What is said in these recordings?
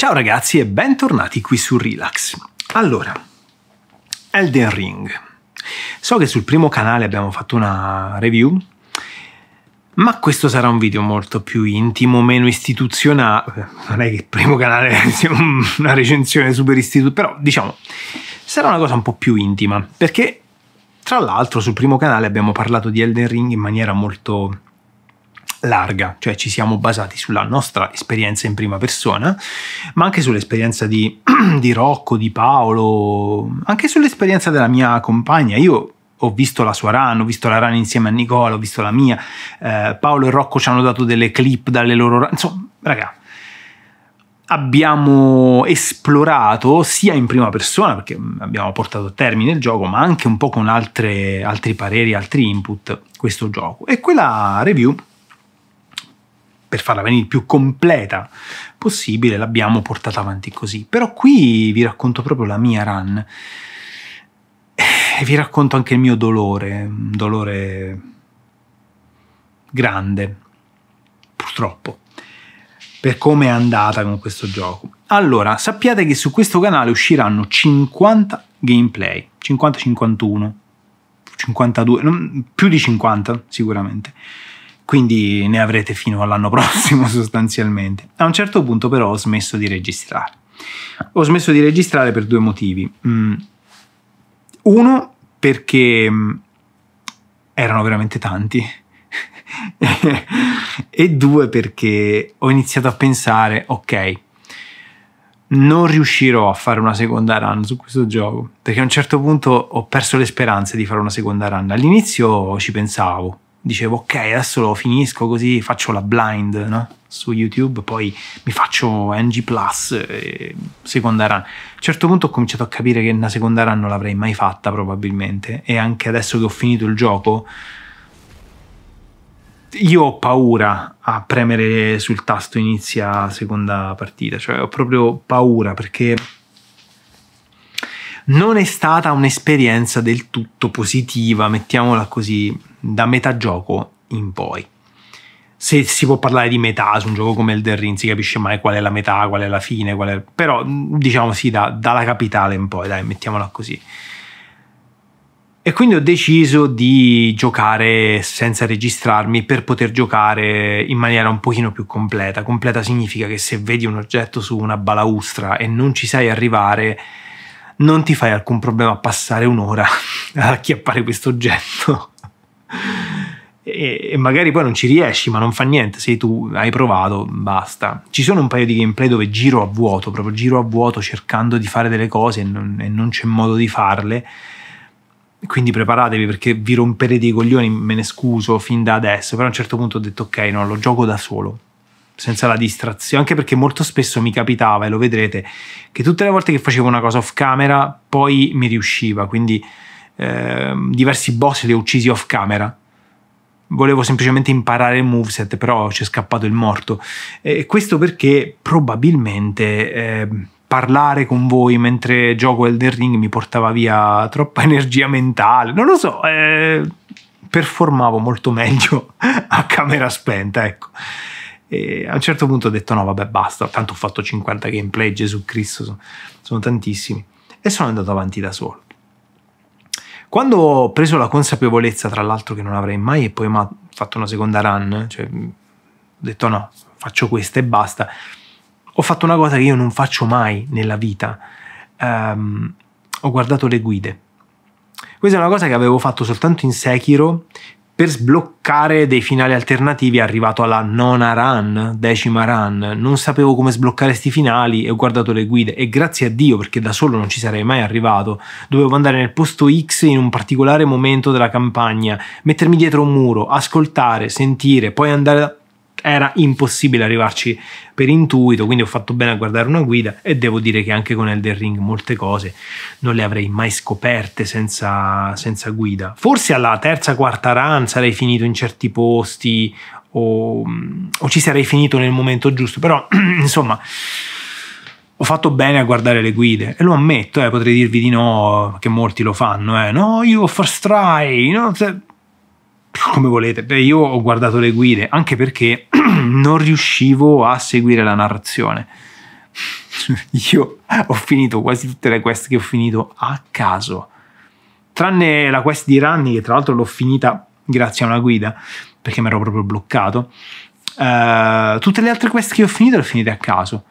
Ciao ragazzi e bentornati qui su Relax. Allora, Elden Ring. So che sul primo canale abbiamo fatto una review, ma questo sarà un video molto più intimo, meno istituzionale. Non è che il primo canale sia una recensione super istituzionale, però diciamo, sarà una cosa un po' più intima, perché tra l'altro sul primo canale abbiamo parlato di Elden Ring in maniera molto larga, cioè ci siamo basati sulla nostra esperienza in prima persona, ma anche sull'esperienza di, di Rocco, di Paolo, anche sull'esperienza della mia compagna. Io ho visto la sua run, ho visto la run insieme a Nicola, ho visto la mia, eh, Paolo e Rocco ci hanno dato delle clip dalle loro run, insomma, raga, abbiamo esplorato sia in prima persona, perché abbiamo portato a termine il gioco, ma anche un po' con altre, altri pareri, altri input, questo gioco. E quella review per farla venire più completa possibile, l'abbiamo portata avanti così. Però qui vi racconto proprio la mia run e eh, vi racconto anche il mio dolore, un dolore grande, purtroppo, per come è andata con questo gioco. Allora, sappiate che su questo canale usciranno 50 gameplay, 50-51, 52, più di 50 sicuramente quindi ne avrete fino all'anno prossimo sostanzialmente. A un certo punto però ho smesso di registrare. Ho smesso di registrare per due motivi. Mm. Uno, perché mm, erano veramente tanti. e due, perché ho iniziato a pensare, ok, non riuscirò a fare una seconda run su questo gioco, perché a un certo punto ho perso le speranze di fare una seconda run. All'inizio ci pensavo, dicevo ok adesso lo finisco così faccio la blind no? su YouTube poi mi faccio NG Plus seconda run a un certo punto ho cominciato a capire che una seconda run non l'avrei mai fatta probabilmente e anche adesso che ho finito il gioco io ho paura a premere sul tasto inizia seconda partita cioè ho proprio paura perché non è stata un'esperienza del tutto positiva mettiamola così da metà gioco in poi. Se si può parlare di metà su un gioco come il Ring si capisce mai qual è la metà, qual è la fine, qual è... però diciamo sì, da, dalla capitale in poi, dai, mettiamola così. E quindi ho deciso di giocare senza registrarmi per poter giocare in maniera un pochino più completa. Completa significa che se vedi un oggetto su una balaustra e non ci sai arrivare, non ti fai alcun problema a passare un'ora a chiappare questo oggetto e, e, magari poi non ci riesci, ma non fa niente, se tu hai provato, basta. Ci sono un paio di gameplay dove giro a vuoto, proprio giro a vuoto cercando di fare delle cose e non, e non c'è modo di farle. Quindi preparatevi perché vi romperete i coglioni, me ne scuso fin da adesso, però a un certo punto ho detto ok, no, lo gioco da solo senza la distrazione, anche perché molto spesso mi capitava, e lo vedrete, che tutte le volte che facevo una cosa off camera poi mi riusciva, quindi Ehm, diversi boss li ho uccisi off camera. Volevo semplicemente imparare il moveset, però ci è scappato il morto. E questo perché probabilmente eh, parlare con voi mentre gioco Elden Ring mi portava via troppa energia mentale. Non lo so, eh, performavo molto meglio a camera spenta, ecco. E a un certo punto ho detto no, vabbè, basta, tanto ho fatto 50 gameplay, Gesù Cristo, sono, sono tantissimi. E sono andato avanti da solo. Quando ho preso la consapevolezza, tra l'altro, che non avrei mai e poi mi ha fatto una seconda run, cioè ho detto no, faccio questa e basta, ho fatto una cosa che io non faccio mai nella vita. Um, ho guardato le guide. Questa è una cosa che avevo fatto soltanto in Sekiro, per sbloccare dei finali alternativi è arrivato alla nona run, decima run, non sapevo come sbloccare questi finali e ho guardato le guide e grazie a Dio perché da solo non ci sarei mai arrivato, dovevo andare nel posto X in un particolare momento della campagna, mettermi dietro un muro, ascoltare, sentire, poi andare era impossibile arrivarci per intuito, quindi ho fatto bene a guardare una guida e devo dire che anche con Elden Ring molte cose non le avrei mai scoperte senza, senza guida. Forse alla terza, quarta run sarei finito in certi posti o, o ci sarei finito nel momento giusto, però insomma ho fatto bene a guardare le guide e lo ammetto, eh, potrei dirvi di no, che molti lo fanno, eh. no, io first try, no, se come volete. Beh, io ho guardato le guide anche perché non riuscivo a seguire la narrazione. Io ho finito quasi tutte le quest che ho finito a caso, tranne la quest di Ranni, che tra l'altro l'ho finita grazie a una guida perché mi ero proprio bloccato. Uh, tutte le altre quest che ho finito le ho finite a caso.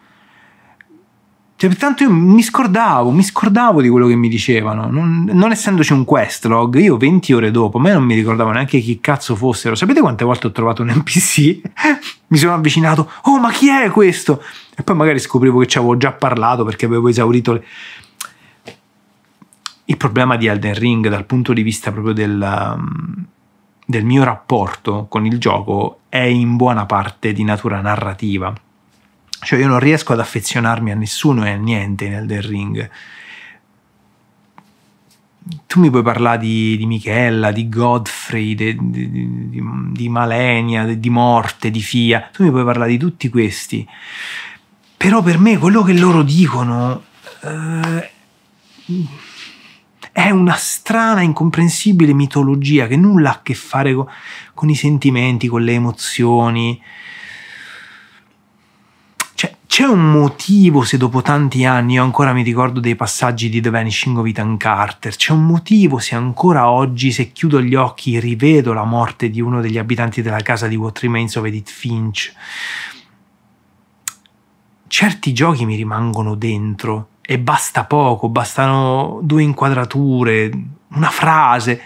Cioè, pertanto io mi scordavo, mi scordavo di quello che mi dicevano. Non, non essendoci un quest log, io 20 ore dopo, a me non mi ricordavo neanche chi cazzo fossero. Sapete quante volte ho trovato un NPC? mi sono avvicinato, oh ma chi è questo? E poi magari scoprivo che ci avevo già parlato perché avevo esaurito le... Il problema di Elden Ring dal punto di vista proprio del, um, del mio rapporto con il gioco è in buona parte di natura narrativa cioè io non riesco ad affezionarmi a nessuno e a niente nel Elden Ring. Tu mi puoi parlare di, di Michela, di Godfrey, di, di, di Malenia, di Morte, di Fia, tu mi puoi parlare di tutti questi. Però per me quello che loro dicono eh, è una strana, incomprensibile mitologia che nulla ha a che fare con, con i sentimenti, con le emozioni c'è un motivo se dopo tanti anni io ancora mi ricordo dei passaggi di The Vanishing of Ethan Carter, c'è un motivo se ancora oggi se chiudo gli occhi rivedo la morte di uno degli abitanti della casa di What Remains of Edith Finch. Certi giochi mi rimangono dentro e basta poco, bastano due inquadrature, una frase.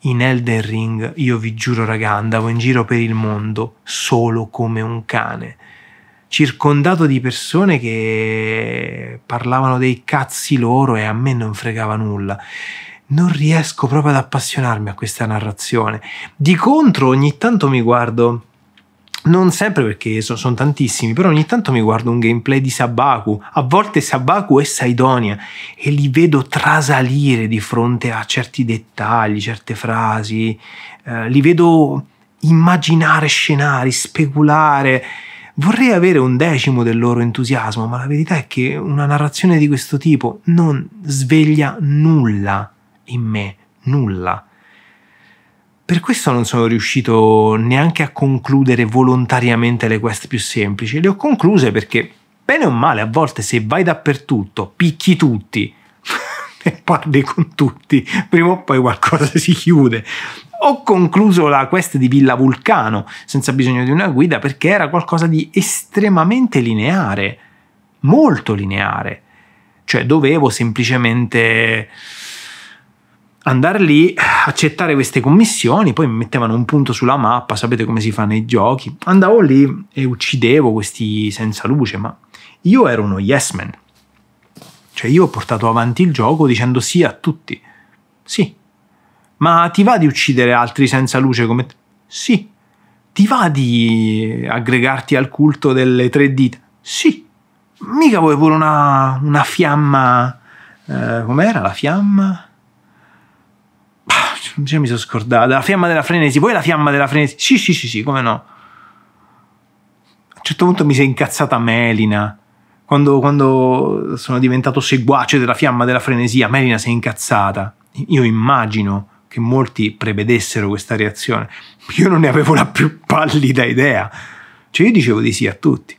In Elden Ring, io vi giuro raga, andavo in giro per il mondo solo come un cane circondato di persone che parlavano dei cazzi loro e a me non fregava nulla. Non riesco proprio ad appassionarmi a questa narrazione. Di contro ogni tanto mi guardo non sempre perché sono, sono tantissimi, però ogni tanto mi guardo un gameplay di Sabaku, a volte Sabaku e Saidonia, e li vedo trasalire di fronte a certi dettagli, certe frasi, eh, li vedo immaginare scenari, speculare. Vorrei avere un decimo del loro entusiasmo, ma la verità è che una narrazione di questo tipo non sveglia nulla in me, nulla. Per questo non sono riuscito neanche a concludere volontariamente le quest più semplici, le ho concluse perché, bene o male, a volte se vai dappertutto, picchi tutti e parli con tutti, prima o poi qualcosa si chiude. Ho concluso la quest di Villa Vulcano senza bisogno di una guida perché era qualcosa di estremamente lineare, molto lineare. Cioè dovevo semplicemente andare lì, accettare queste commissioni, poi mi mettevano un punto sulla mappa, sapete come si fa nei giochi. Andavo lì e uccidevo questi senza luce, ma io ero uno yes man. Cioè io ho portato avanti il gioco dicendo sì a tutti. Sì, ma ti va di uccidere altri senza luce come te? Sì. Ti va di aggregarti al culto delle tre dita? Sì. Mica vuoi pure una, una fiamma... Eh, com'era la fiamma? Ah, già cioè, mi sono scordato. La fiamma della frenesi. Vuoi la fiamma della frenesi? Sì, sì, sì, sì, come no. A un certo punto mi si è incazzata Melina. Quando, quando sono diventato seguace della fiamma della frenesia, Melina si è incazzata. Io immagino che molti prevedessero questa reazione. Io non ne avevo la più pallida idea. Cioè io dicevo di sì a tutti.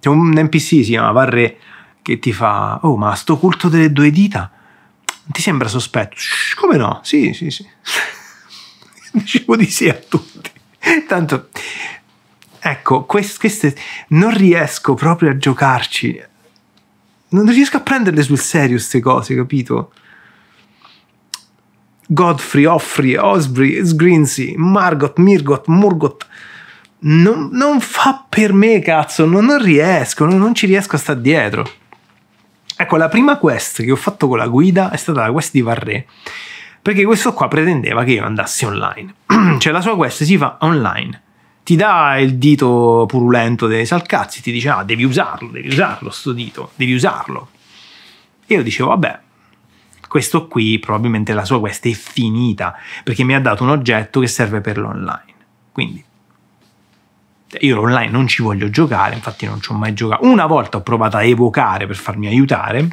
C'è un NPC, si chiama Varre, che ti fa, oh ma sto culto delle due dita, ti sembra sospetto? Shh, come no? Sì, sì, sì. dicevo di sì a tutti. Tanto, ecco, quest, queste non riesco proprio a giocarci. Non riesco a prenderle sul serio queste cose, capito? Godfrey, Offrey, Osbury, Sgrinsey, Margot, Mirgot, Murgot. Non, non, fa per me, cazzo, non, non riesco, non, non, ci riesco a stare dietro. Ecco, la prima quest che ho fatto con la guida è stata la quest di Varre, perché questo qua pretendeva che io andassi online. cioè la sua quest si fa online. Ti dà il dito purulento dei salcazzi, ti dice ah, devi usarlo, devi usarlo sto dito, devi usarlo. E io dicevo, vabbè, questo qui probabilmente la sua quest è finita perché mi ha dato un oggetto che serve per l'online. Quindi io l'online non ci voglio giocare, infatti non ci ho mai giocato. Una volta ho provato a evocare per farmi aiutare,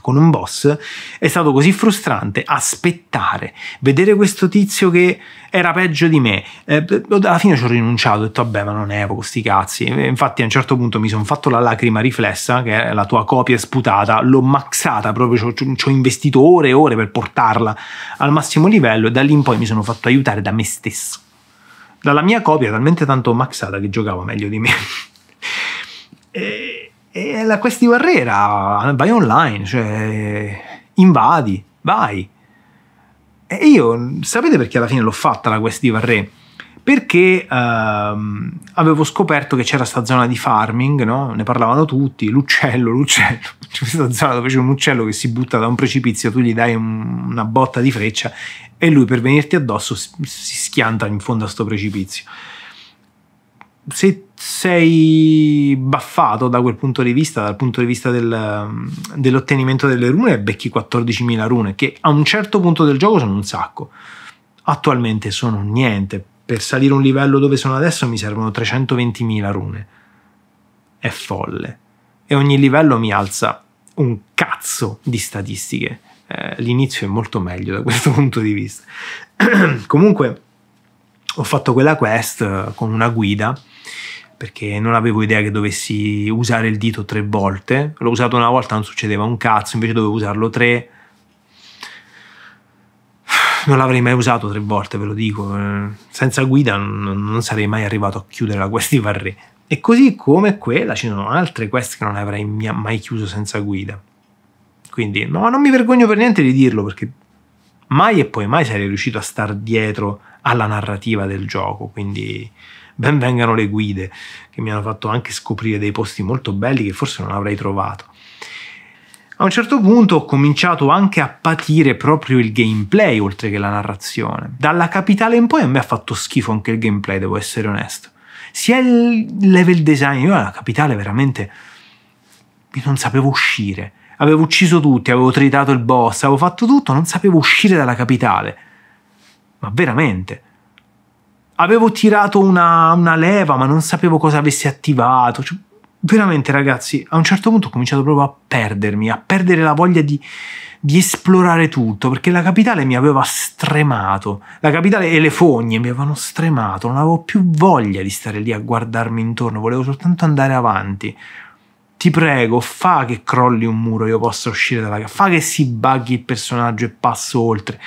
con un boss, è stato così frustrante aspettare, vedere questo tizio che era peggio di me. Eh, alla fine ci ho rinunciato, ho detto vabbè ma non evoco questi cazzi. infatti a un certo punto mi sono fatto la lacrima riflessa, che è la tua copia sputata, l'ho maxata proprio, ci ho investito ore e ore per portarla al massimo livello e da lì in poi mi sono fatto aiutare da me stesso. Dalla mia copia talmente tanto maxata che giocavo meglio di me. e e la questi barriera, vai online, cioè invadi, vai. E io, sapete perché alla fine l'ho fatta la quest di Varré? Perché ehm, avevo scoperto che c'era questa zona di farming, no? ne parlavano tutti, l'uccello, l'uccello, c'è questa zona dove c'è un uccello che si butta da un precipizio, tu gli dai un, una botta di freccia e lui per venirti addosso si, si schianta in fondo a sto precipizio. Se sei baffato da quel punto di vista, dal punto di vista del, mm, dell'ottenimento delle rune e becchi 14.000 rune, che a un certo punto del gioco sono un sacco. Attualmente sono niente. Per salire un livello dove sono adesso mi servono 320.000 rune. È folle. E ogni livello mi alza un cazzo di statistiche. Eh, l'inizio è molto meglio da questo punto di vista. Comunque ho fatto quella quest eh, con una guida perché non avevo idea che dovessi usare il dito tre volte. L'ho usato una volta, non succedeva un cazzo, invece dovevo usarlo tre. Non l'avrei mai usato tre volte, ve lo dico. Eh. Senza guida non, non sarei mai arrivato a chiudere la quest di Varré. E così come quella, ci sono altre quest che non avrei mai chiuso senza guida. Quindi, no, non mi vergogno per niente di dirlo, perché mai e poi mai sarei riuscito a star dietro alla narrativa del gioco. Quindi ben vengano le guide che mi hanno fatto anche scoprire dei posti molto belli che forse non avrei trovato. A un certo punto ho cominciato anche a patire proprio il gameplay oltre che la narrazione. Dalla capitale in poi a me ha fatto schifo anche il gameplay, devo essere onesto. Sia il level design, io alla capitale veramente non sapevo uscire. Avevo ucciso tutti, avevo tritato il boss, avevo fatto tutto, non sapevo uscire dalla capitale. Ma veramente avevo tirato una, una leva ma non sapevo cosa avessi attivato. Cioè, veramente ragazzi, a un certo punto ho cominciato proprio a perdermi, a perdere la voglia di, di esplorare tutto, perché la capitale mi aveva stremato, la capitale e le fogne mi avevano stremato, non avevo più voglia di stare lì a guardarmi intorno, volevo soltanto andare avanti ti prego, fa che crolli un muro, io possa uscire dalla casa, fa che si bughi il personaggio e passo oltre.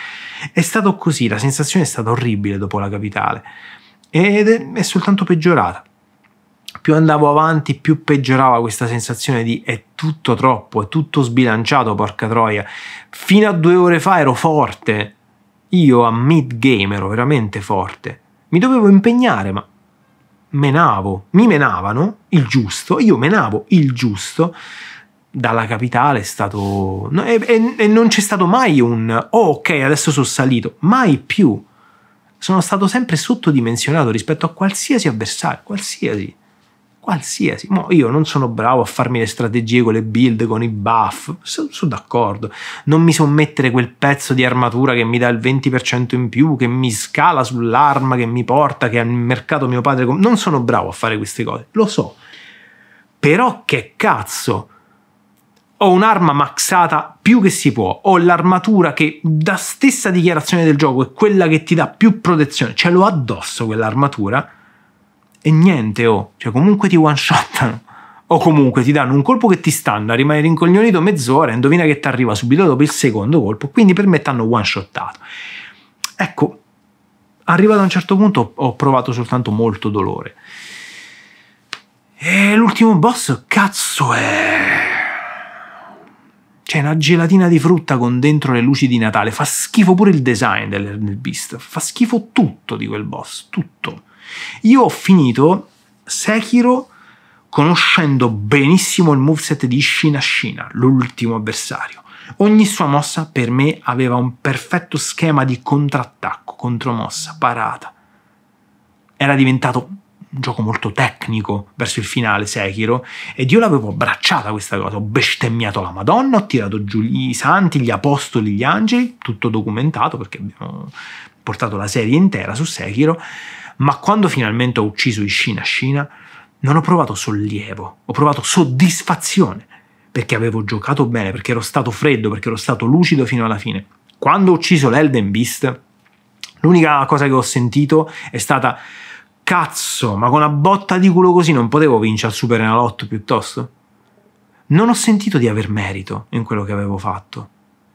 È stato così, la sensazione è stata orribile dopo la capitale ed è, è soltanto peggiorata. Più andavo avanti, più peggiorava questa sensazione di è tutto troppo, è tutto sbilanciato, porca troia. Fino a due ore fa ero forte, io a mid game ero veramente forte. Mi dovevo impegnare, ma menavo, mi menavano il giusto, io menavo il giusto dalla capitale è stato... e, e, e non c'è stato mai un oh ok adesso sono salito, mai più. Sono stato sempre sottodimensionato rispetto a qualsiasi avversario, qualsiasi qualsiasi. Mo io non sono bravo a farmi le strategie con le build, con i buff, sono so d'accordo. Non mi so mettere quel pezzo di armatura che mi dà il 20% in più, che mi scala sull'arma, che mi porta, che al mercato mio padre... Non sono bravo a fare queste cose, lo so. Però che cazzo! Ho un'arma maxata più che si può, ho l'armatura che da stessa dichiarazione del gioco è quella che ti dà più protezione, ce l'ho addosso quell'armatura e niente, oh, cioè comunque ti one shotano. O comunque ti danno un colpo che ti stanno, rimani rincoglionito mezz'ora, indovina che ti arriva subito dopo il secondo colpo, quindi per me ti hanno one shottato. Ecco, arrivato a un certo punto ho provato soltanto molto dolore. E l'ultimo boss, cazzo è... C'è una gelatina di frutta con dentro le luci di Natale. Fa schifo pure il design del Beast. Fa schifo tutto di quel boss, tutto. Io ho finito Sekiro conoscendo benissimo il moveset di Shina Shina, l'ultimo avversario. Ogni sua mossa per me aveva un perfetto schema di contrattacco, contromossa, parata. Era diventato un gioco molto tecnico verso il finale Sekiro ed io l'avevo abbracciata questa cosa, ho bestemmiato la Madonna, ho tirato giù i santi, gli apostoli, gli angeli, tutto documentato perché abbiamo portato la serie intera su Sekiro, ma quando finalmente ho ucciso Ishina Shina, non ho provato sollievo, ho provato soddisfazione, perché avevo giocato bene, perché ero stato freddo, perché ero stato lucido fino alla fine. Quando ho ucciso l'Elden Beast, l'unica cosa che ho sentito è stata cazzo, ma con una botta di culo così non potevo vincere al Super Enalotto piuttosto? Non ho sentito di aver merito in quello che avevo fatto.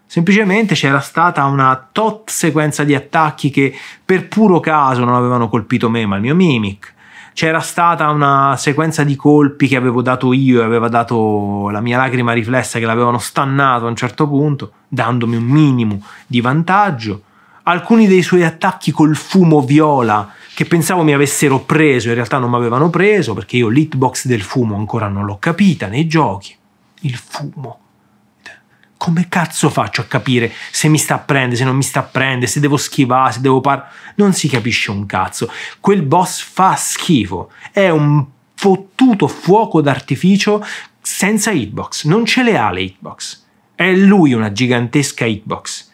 Semplicemente c'era stata una tot sequenza di attacchi che per puro caso non avevano colpito me, ma il mio Mimic. C'era stata una sequenza di colpi che avevo dato io e aveva dato la mia lacrima riflessa che l'avevano stannato a un certo punto, dandomi un minimo di vantaggio. Alcuni dei suoi attacchi col fumo viola che pensavo mi avessero preso, in realtà non mi avevano preso perché io l'hitbox del fumo ancora non l'ho capita nei giochi. Il fumo come cazzo faccio a capire se mi sta a prendere, se non mi sta a prendere, se devo schivare, se devo par... Non si capisce un cazzo. Quel boss fa schifo. È un fottuto fuoco d'artificio senza hitbox. Non ce le ha le hitbox. È lui una gigantesca hitbox.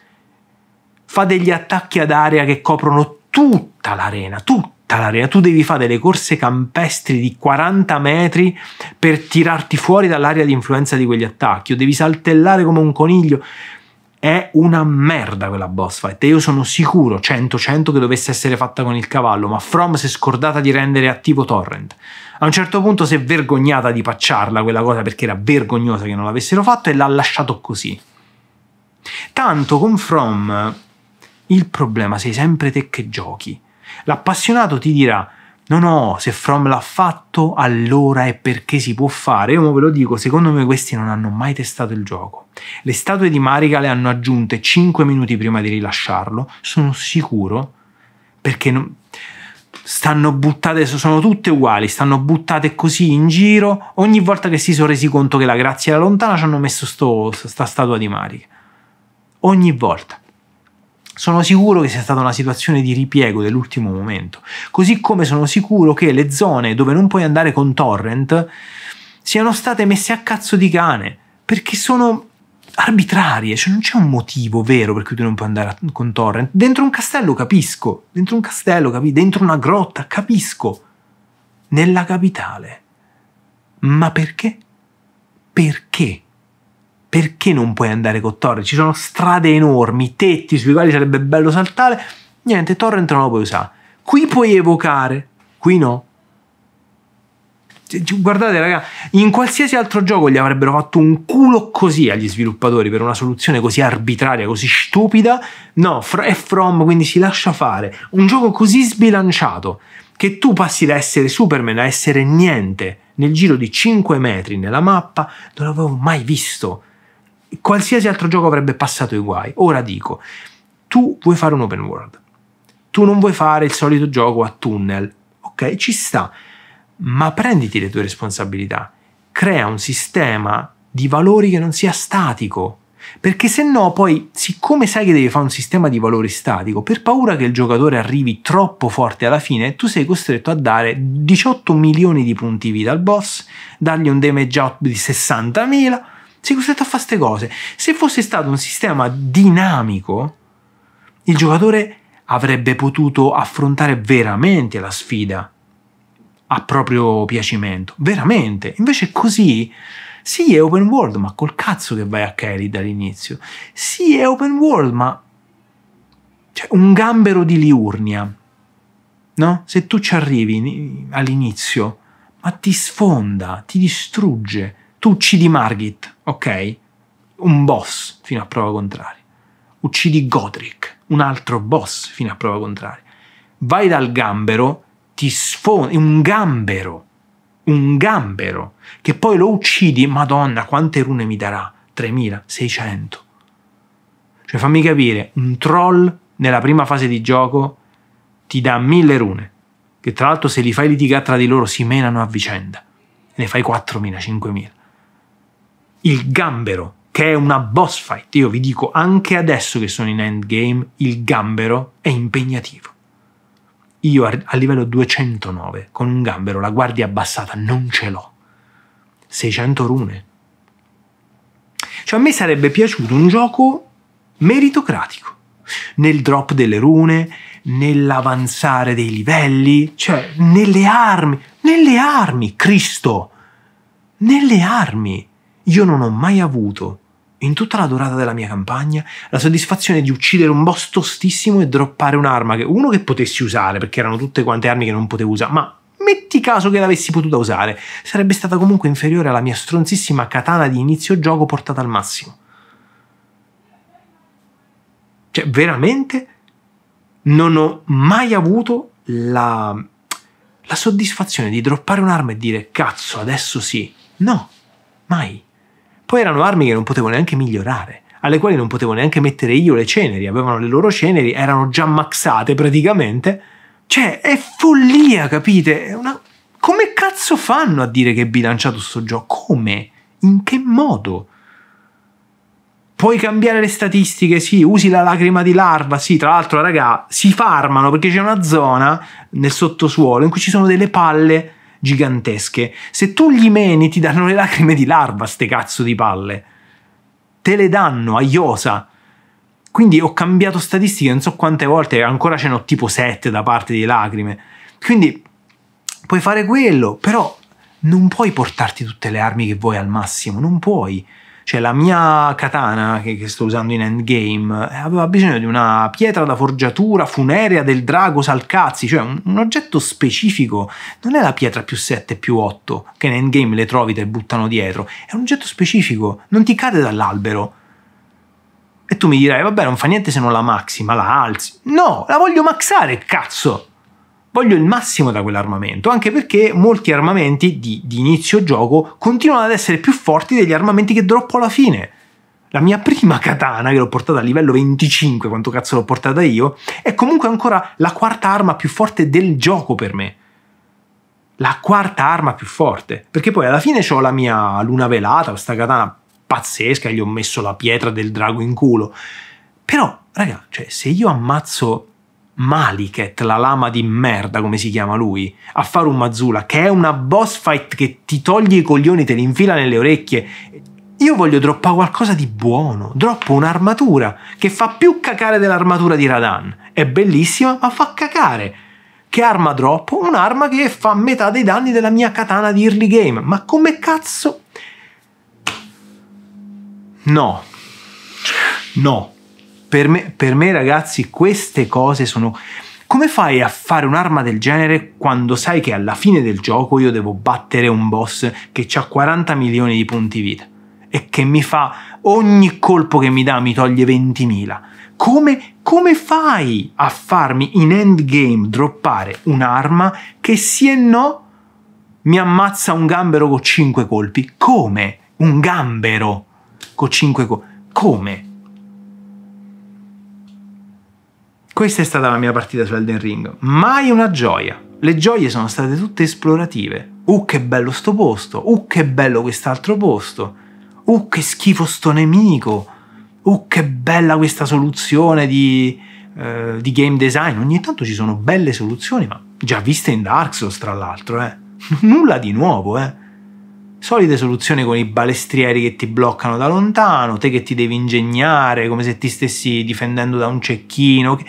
Fa degli attacchi ad aria che coprono tutta l'arena, tutta all'area, tu devi fare delle corse campestri di 40 metri per tirarti fuori dall'area di influenza di quegli attacchi, o devi saltellare come un coniglio. È una merda quella boss fight. E io sono sicuro 100-100 che dovesse essere fatta con il cavallo, ma From si è scordata di rendere attivo Torrent. A un certo punto si è vergognata di pacciarla quella cosa perché era vergognosa che non l'avessero fatto e l'ha lasciato così. Tanto con From il problema sei sempre te che giochi. L'appassionato ti dirà No, no, se From l'ha fatto, allora è perché si può fare. Io ve lo dico, secondo me questi non hanno mai testato il gioco. Le statue di Marica le hanno aggiunte 5 minuti prima di rilasciarlo, sono sicuro, perché non... stanno buttate, sono tutte uguali, stanno buttate così in giro. Ogni volta che si sono resi conto che la grazia era lontana ci hanno messo sto, sta statua di Marica. Ogni volta. Sono sicuro che sia stata una situazione di ripiego dell'ultimo momento, così come sono sicuro che le zone dove non puoi andare con torrent siano state messe a cazzo di cane, perché sono arbitrarie, cioè non c'è un motivo vero per cui tu non puoi andare con torrent. Dentro un castello capisco, dentro un castello capisco, dentro una grotta capisco, nella capitale. Ma perché? Perché? perché non puoi andare con torrent? Ci sono strade enormi, tetti sui quali sarebbe bello saltare. Niente, torrent non lo puoi usare. Qui puoi evocare, qui no. Guardate, raga, in qualsiasi altro gioco gli avrebbero fatto un culo così agli sviluppatori per una soluzione così arbitraria, così stupida. No, è from, quindi si lascia fare. Un gioco così sbilanciato che tu passi da essere Superman a essere niente nel giro di 5 metri nella mappa, non l'avevo mai visto qualsiasi altro gioco avrebbe passato i guai. Ora dico, tu vuoi fare un open world, tu non vuoi fare il solito gioco a tunnel, ok, ci sta, ma prenditi le tue responsabilità, crea un sistema di valori che non sia statico. Perché se no, poi, siccome sai che devi fare un sistema di valori statico, per paura che il giocatore arrivi troppo forte alla fine, tu sei costretto a dare 18 milioni di punti vita al boss, dargli un damage out di 60.000 sei costretto a fare queste cose. Se fosse stato un sistema dinamico, il giocatore avrebbe potuto affrontare veramente la sfida a proprio piacimento. Veramente. Invece così... Sì, è open world, ma col cazzo che vai a carry dall'inizio. Sì, è open world, ma... Cioè, un gambero di Liurnia, no? Se tu ci arrivi all'inizio, ma ti sfonda, ti distrugge tu uccidi Margit, ok? Un boss fino a prova contraria. Uccidi Godric, un altro boss fino a prova contraria. Vai dal gambero, ti sfondi, un gambero, un gambero, che poi lo uccidi, madonna, quante rune mi darà? 3600. Cioè fammi capire, un troll nella prima fase di gioco ti dà mille rune, che tra l'altro se li fai litigare tra di loro si menano a vicenda, ne fai 4.000, 5.000 il gambero, che è una boss fight. Io vi dico, anche adesso che sono in endgame, il gambero è impegnativo. Io a livello 209 con un gambero la guardia abbassata non ce l'ho. 600 rune. Cioè a me sarebbe piaciuto un gioco meritocratico. Nel drop delle rune, nell'avanzare dei livelli, cioè nelle armi, nelle armi, Cristo, nelle armi. Io non ho mai avuto, in tutta la durata della mia campagna, la soddisfazione di uccidere un boss tostissimo e droppare un'arma che uno che potessi usare, perché erano tutte quante armi che non potevo usare, ma metti caso che l'avessi potuta usare, sarebbe stata comunque inferiore alla mia stronzissima katana di inizio gioco portata al massimo. Cioè, veramente non ho mai avuto la, la soddisfazione di droppare un'arma e dire cazzo, adesso sì. No, mai. Poi erano armi che non potevo neanche migliorare alle quali non potevo neanche mettere io le ceneri, avevano le loro ceneri, erano già maxate praticamente. Cioè, è follia, capite? È una... Come cazzo fanno a dire che è bilanciato sto gioco? Come? In che modo? Puoi cambiare le statistiche, sì, usi la lacrima di larva, sì, tra l'altro, raga, si farmano perché c'è una zona nel sottosuolo in cui ci sono delle palle gigantesche, se tu gli meni ti danno le lacrime di larva, ste cazzo di palle. Te le danno a iosa. Quindi ho cambiato statistiche non so quante volte, ancora ce n'ho tipo 7 da parte di lacrime. Quindi puoi fare quello, però non puoi portarti tutte le armi che vuoi al massimo, non puoi. Cioè la mia katana che, che sto usando in endgame eh, aveva bisogno di una pietra da forgiatura funerea del drago Salcazzi, cioè un, un, oggetto specifico. Non è la pietra più 7 più 8 che in endgame le trovi e buttano dietro, è un oggetto specifico, non ti cade dall'albero. E tu mi dirai, vabbè, non fa niente se non la maxi, ma la alzi. No, la voglio maxare, cazzo! voglio il massimo da quell'armamento, anche perché molti armamenti di, di, inizio gioco continuano ad essere più forti degli armamenti che droppo alla fine. La mia prima katana, che l'ho portata a livello 25, quanto cazzo l'ho portata io, è comunque ancora la quarta arma più forte del gioco per me. La quarta arma più forte. Perché poi alla fine ho la mia luna velata, questa katana pazzesca, gli ho messo la pietra del drago in culo. Però, raga, cioè, se io ammazzo Maliket, la lama di merda, come si chiama lui, a fare un Mazula, che è una boss fight che ti toglie i coglioni, te li infila nelle orecchie. Io voglio droppare qualcosa di buono, droppo un'armatura che fa più cacare dell'armatura di Radan. È bellissima, ma fa cacare. Che arma droppo? Un'arma che fa metà dei danni della mia katana di early game. Ma come cazzo? No. No per me, per me ragazzi queste cose sono... Come fai a fare un'arma del genere quando sai che alla fine del gioco io devo battere un boss che ha 40 milioni di punti vita e che mi fa ogni colpo che mi dà mi toglie 20.000? Come, come fai a farmi in endgame droppare un'arma che sì e no mi ammazza un gambero con 5 colpi? Come? Un gambero con 5 colpi? Come? Questa è stata la mia partita su Elden Ring. Mai una gioia. Le gioie sono state tutte esplorative. Uh, che bello sto posto. Uh, che bello quest'altro posto. Uh, che schifo sto nemico. Uh, che bella questa soluzione di, eh, di game design. Ogni tanto ci sono belle soluzioni, ma già viste in Dark Souls, tra l'altro, eh. Nulla di nuovo, eh solite soluzioni con i balestrieri che ti bloccano da lontano, te che ti devi ingegnare come se ti stessi difendendo da un cecchino.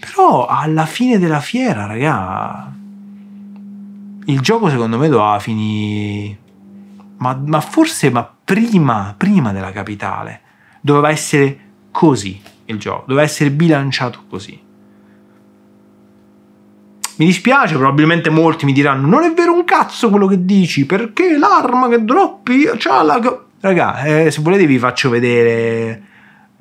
Però alla fine della fiera, raga, il gioco secondo me doveva finire, ma, ma forse ma prima, prima della capitale, doveva essere così il gioco, doveva essere bilanciato così. Mi dispiace, probabilmente molti mi diranno: Non è vero un cazzo quello che dici, perché l'arma che droppi c'ha la. Raga, eh, se volete vi faccio vedere.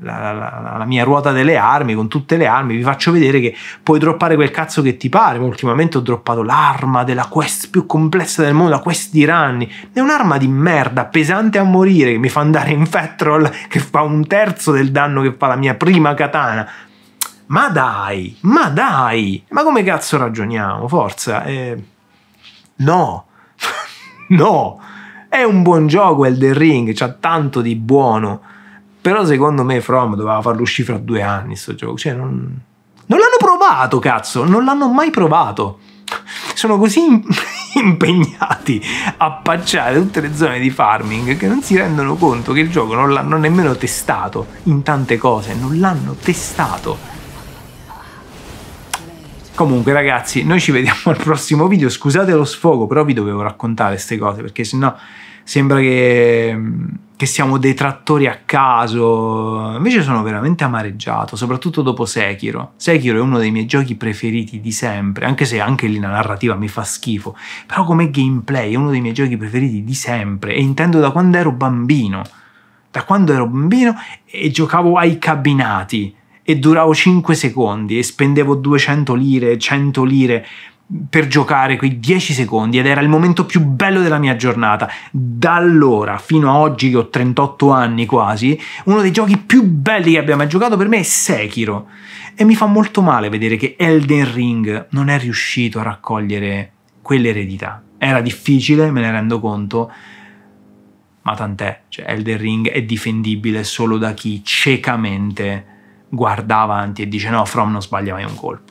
La, la, la, mia ruota delle armi, con tutte le armi, vi faccio vedere che puoi droppare quel cazzo che ti pare. ma Ultimamente ho droppato l'arma della quest più complessa del mondo, la quest di Ranni. È un'arma di merda, pesante a morire, che mi fa andare in fat che fa un terzo del danno che fa la mia prima katana. Ma dai, ma dai, ma come cazzo ragioniamo? Forza, eh, no, no, è un buon gioco Elden Ring, c'ha tanto di buono, però secondo me From doveva farlo uscire fra due anni sto gioco, cioè non, non l'hanno provato cazzo, non l'hanno mai provato, sono così impegnati a pacciare tutte le zone di farming che non si rendono conto che il gioco non l'hanno nemmeno testato in tante cose, non l'hanno testato. Comunque ragazzi, noi ci vediamo al prossimo video, scusate lo sfogo, però vi dovevo raccontare queste cose perché sennò sembra che, mm, che siamo detrattori a caso, invece sono veramente amareggiato, soprattutto dopo Sekiro. Sekiro è uno dei miei giochi preferiti di sempre, anche se anche lì la narrativa mi fa schifo, però come gameplay è uno dei miei giochi preferiti di sempre e intendo da quando ero bambino da quando ero bambino e giocavo ai cabinati e duravo 5 secondi e spendevo 200 lire, 100 lire per giocare quei 10 secondi ed era il momento più bello della mia giornata. Da allora fino a oggi che ho 38 anni quasi, uno dei giochi più belli che abbia mai giocato per me è Sekiro e mi fa molto male vedere che Elden Ring non è riuscito a raccogliere quell'eredità. Era difficile, me ne rendo conto, ma tant'è, cioè Elden Ring è difendibile solo da chi ciecamente guarda avanti e dice no, From non sbaglia mai un colpo.